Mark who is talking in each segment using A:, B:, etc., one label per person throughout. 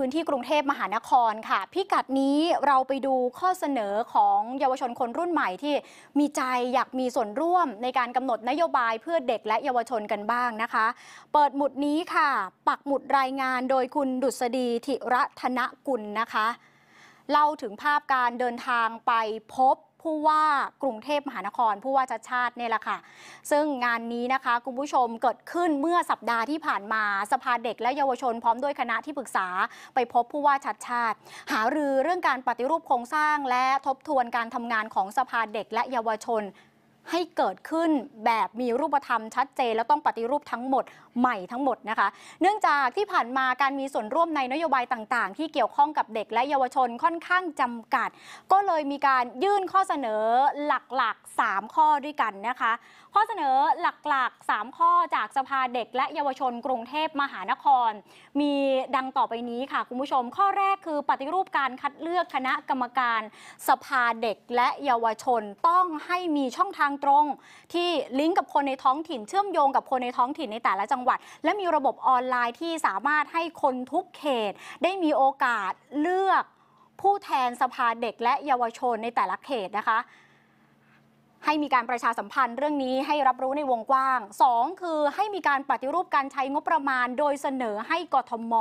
A: พื้นที่กรุงเทพมหานครค่ะ พิกัดนี้เราไปดูข้อเสนอของเยาวชนคนรุ่นใหม่ที่มีใจอยากมีส่วนร่วมในการกำหนดนโยบายเพื่อเด็กและเยาวชนกันบ้างนะคะ เปิดหมุดนี้ค่ะ ปักหมุดรายงานโดยคุณดุษฎีธิรัตนกุลนะคะ เล่าถึงภาพการเดินทางไปพบผู้ว่ากรุงเทพมหานครผู้ว่าชัดชาติเนี่ยแหละค่ะ ซึ่งงานนี้นะคะ คุณผู้ชมเกิดขึ้นเมื่อสัปดาห์ที่ผ่านมาสภาเด็กและเยาวชนพร้อมด้วยคณะที่ปรึกษา ไปพบผู้ว่าชัดชาติ หารือเรื่องการปฏิรูปโครงสร้าง และทบทวนการทำงานของสภาเด็กและเยาวชนให้เกิดขึ้นแบบมีรูปธรรมชัดเจนแล้วต้องปฏิรูปทั้งหมดใหม่ทั้งหมดนะคะ เนื่องจากที่ผ่านมาการมีส่วนร่วมในนโยบายต่าง ๆ ที่เกี่ยวข้องกับเด็กและเยาวชนค่อนข้างจำกัด ก็เลยมีการยื่นข้อเสนอหลักๆ 3 ข้อด้วยกันนะคะ ข้อเสนอหลักๆ 3 ข้อจากสภาเด็กและเยาวชน กรุงเทพมหานคร มีดังต่อไปนี้ค่ะคุณผู้ชมข้อแรกคือปฏิรูปการคัดเลือกคณะกรรมการ สภาเด็กและเยาวชนต้องให้มีช่องทางตรงที่ลิงก์กับคนในท้องถิ่นเชื่อมโยงกับคนในท้องถิ่นในแต่ละจังหวัด และมีระบบออนไลน์ที่สามารถให้คนทุกเขต ได้มีโอกาสเลือกผู้แทนสภาเด็กและเยาวชนในแต่ละเขตนะคะให้มีการประชาสัมพันธ์เรื่องนี้ให้รับรู้ในวงกว้าง 2 คือให้มีการปฏิรูปการใช้งบประมาณ โดยเสนอให้กทม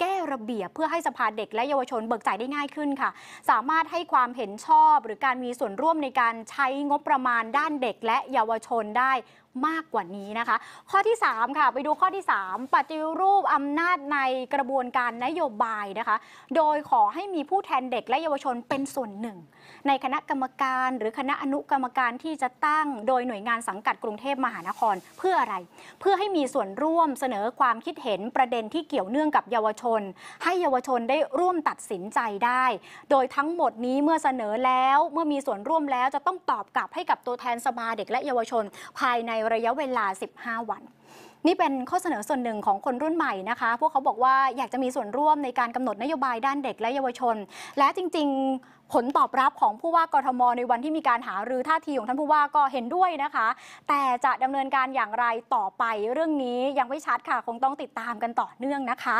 A: แก้ระเบียบเพื่อให้สภาเด็กและเยาวชนเบิกจ่ายได้ง่ายขึ้นค่ะ สามารถให้ความเห็นชอบ หรือการมีส่วนร่วมในการใช้งบประมาณด้านเด็กและเยาวชนได้มากกว่านี้นะคะ ข้อที่ 3 ค่ะ ไปดูข้อที่ 3ปฏิรูปอำนาจในกระบวนการนโยบายนะคะ โดยขอให้มีผู้แทนเด็กและเยาวชนเป็นส่วนหนึ่ง ในคณะกรรมการ หรือคณะอนุกรรมการการที่จะตั้งโดยหน่วยงานสังกัดกรุงเทพมหานคร เพื่ออะไร เพื่อให้มีส่วนร่วมเสนอความคิดเห็นประเด็นที่เกี่ยวเนื่องกับเยาวชน ให้เยาวชนได้ร่วมตัดสินใจได้ โดยทั้งหมดนี้เมื่อเสนอแล้วเมื่อมีส่วนร่วมแล้วจะต้องตอบกลับให้กับตัวแทนสภาเด็ก และเยาวชนภายในระยะเวลา 15 วัน นี่เป็นข้อเสนอส่วนหนึ่งของคนรุ่นใหม่นะคะ พวกเขาบอกว่าอยากจะมีส่วนร่วมในการกำหนดนโยบายด้านเด็กและเยาวชน และจริงผลตอบรับของผู้ว่ากทมในวันที่มีการหารือท่าทีของท่านผู้ว่าก็เห็นด้วยนะคะ แต่จะดำเนินการอย่างไรต่อไปเรื่องนี้ยังไม่ชัดค่ะคงต้องติดตามกันต่อเนื่องนะคะ